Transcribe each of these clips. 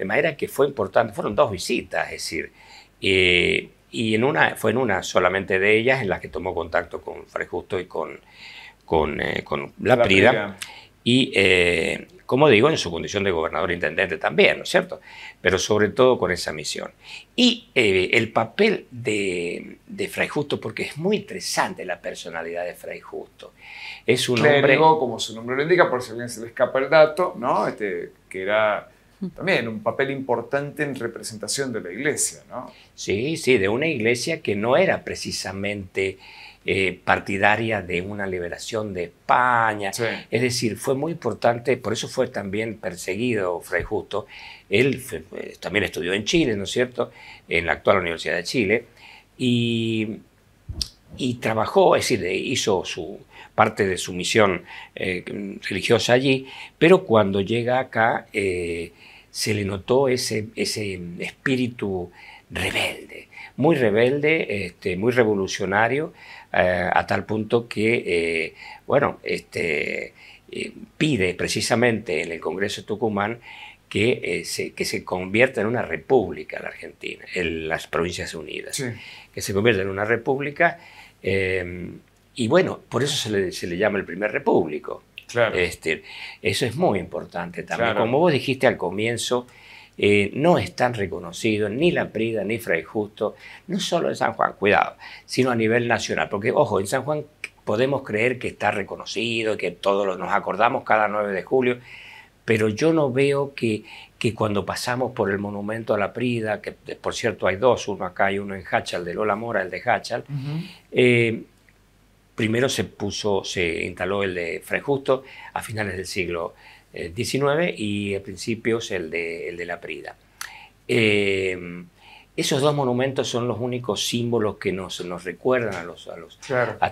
De manera que fue importante, fueron dos visitas, es decir, eh, y en una, fue en una solamente de ellas en la que tomó contacto con Fray Justo y con, con, eh, la, Prida. Y, eh, como digo, en su condición de gobernador intendente también, ¿no es cierto? Pero sobre todo con esa misión. Y el papel de, Fray Justo, porque es muy interesante la personalidad de Fray Justo. Es un hombre. como su nombre lo indica, por si alguien se le escapa el dato, ¿no? Este, que era también un papel importante en representación de la iglesia, ¿no? Sí, sí, de una iglesia que no era precisamente eh, partidaria de una liberación de España. Es decir, fue muy importante, por eso fue también perseguido Fray Justo. Él eh, también estudió en Chile, ¿no es cierto?, en la actual Universidad de Chile. Y y trabajó, es decir, hizo su, parte de su misión eh, religiosa allí, pero cuando llega acá se le notó ese, ese espíritu rebelde, muy rebelde, este, muy revolucionario, eh, a tal punto que, eh, bueno, este, eh, pide precisamente en el Congreso de Tucumán que, se, que se convierta en una república la Argentina, en las Provincias Unidas, que se convierta en una república. y bueno, por eso se le, se le llama el primer repúblico, este, eso es muy importante también. Como vos dijiste al comienzo, eh, no están reconocidos ni la Prida ni Fray Justo, no solo en San Juan, cuidado, sino a nivel nacional. Porque, ojo, en San Juan podemos creer que está reconocido, que todos nos acordamos cada 9 de julio, pero yo no veo que, que cuando pasamos por el monumento a la Prida, que por cierto hay dos, uno acá y uno en Hachal, de Lola Mora, el de Hachal, Primero se puso, se instaló el de Fray Justo a finales del siglo XIX eh, y a principios el de, el la Prida. Em, esos dos monumentos son los únicos símbolos que nos, recuerdan a los, los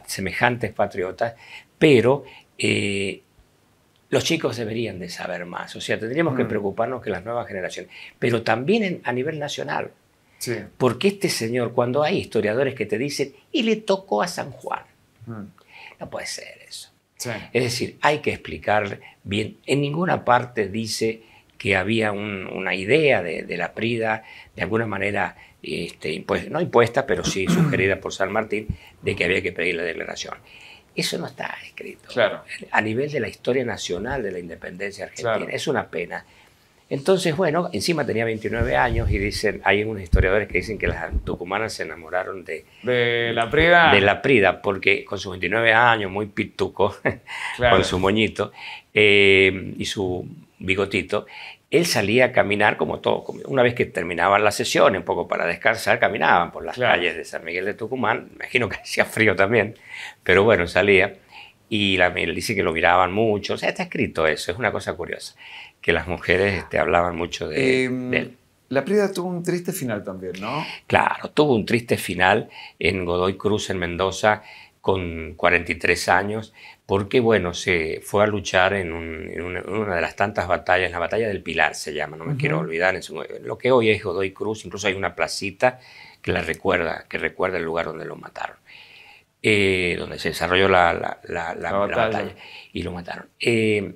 semejantes patriotas, pero eh, los chicos deberían de saber más, o sea, tendríamos que mm. preocuparnos que las nuevas generaciones, pero también a nivel nacional, porque este señor, cuando hay historiadores que te dicen, y le tocó a San Juan, Mm. No puede ser eso. Es decir, hay que explicar bien. En ninguna parte dice que había una idea de, la Prida, de alguna manera, este, impuesta, no impuesta, pero sí sugerida por San Martín, de que había que pedir la declaración. Eso no está escrito. Claro. A nivel de la historia nacional de la independencia argentina, es una pena. Entonces, bueno, encima tenía 29 años y dicen, hay unos historiadores que dicen que las tucumanas se enamoraron de... De la Prida. De la Prida, porque con sus 29 años, muy pituco, con su moñito eh, y su bigotito, él salía a caminar como todo. Una vez que terminaban las sesiones, un poco para descansar, caminaban por las calles de San Miguel de Tucumán. Imagino que hacía frío también, pero bueno, salía y la, dice que lo miraban mucho. O sea, está escrito eso, es una cosa curiosa, que las mujeres este, hablaban mucho de, em, él. La pérdida tuvo un triste final también, ¿no? Claro, tuvo un triste final en Godoy Cruz, en Mendoza, con 43 años, porque, bueno, se fue a luchar en, una, de las tantas batallas, la batalla del Pilar se llama, no me quiero olvidar, en su, lo que hoy es Godoy Cruz, incluso hay una placita que la recuerda, que recuerda el lugar donde lo mataron. Eh, donde se desarrolló la, la, la, batalla. y lo mataron. Eh,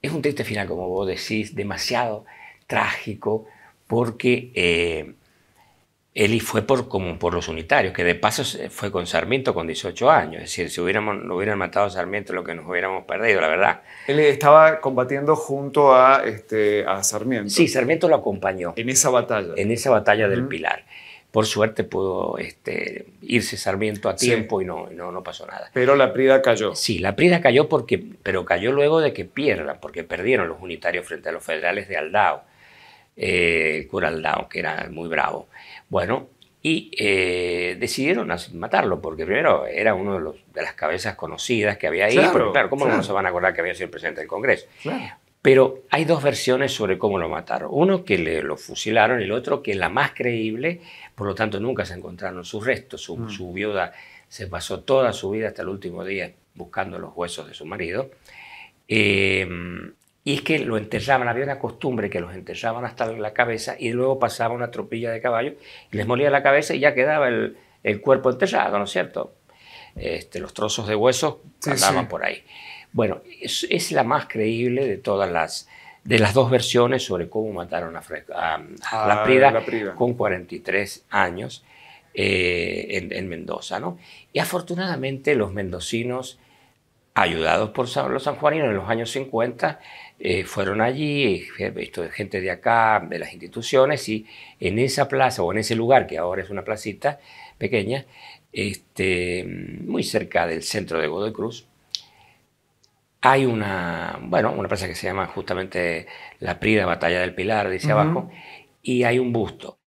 es un triste final, como vos decís, demasiado trágico, porque eh, Eli fue por, como por los unitarios, que de paso fue con Sarmiento con 18 años. Es decir, si hubiéramos, lo hubieran matado a Sarmiento, lo que nos hubiéramos perdido, la verdad. Él estaba combatiendo junto a, este, a Sarmiento. Sí, Sarmiento lo acompañó. En esa batalla. En esa batalla del Pilar por suerte pudo este, irse Sarmiento a tiempo y no, no, no, pasó nada. Pero la Prida cayó. Sí, la Prida cayó porque, pero cayó luego de que pierdan, porque perdieron los unitarios frente a los federales de Aldao, eh, el cura Aldao, que era muy bravo. Bueno, y eh, decidieron matarlo, porque primero era uno de, los, de las cabezas conocidas que había ahí, claro, pero claro, ¿cómo no se van a acordar que había sido el presidente del Congreso? Claro. Pero hay dos versiones sobre cómo lo mataron. Uno que le, lo fusilaron, y el otro que es la más creíble, por lo tanto nunca se encontraron sus restos. Su, mm. viuda se pasó toda su vida hasta el último día buscando los huesos de su marido. Em, y es que lo enterraban, había una costumbre que los enterraban hasta la cabeza y luego pasaba una tropilla de caballo, y les molía la cabeza y ya quedaba el, cuerpo enterrado, ¿no es cierto? Este, los trozos de huesos andaban por ahí. Bueno, es, la más creíble de todas las, de las dos versiones sobre cómo mataron a, ah, la, Prida con 43 años eh, en, Mendoza. ¿no? Y afortunadamente los mendocinos, ayudados por los sanjuaninos en los años 50, eh, fueron allí, eh, esto, gente de acá, de las instituciones, y en esa plaza o en ese lugar, que ahora es una placita pequeña, este, muy cerca del centro de Godoy Cruz, hay una, bueno, una plaza que se llama justamente la Prida Batalla del Pilar, dice abajo, y hay un busto.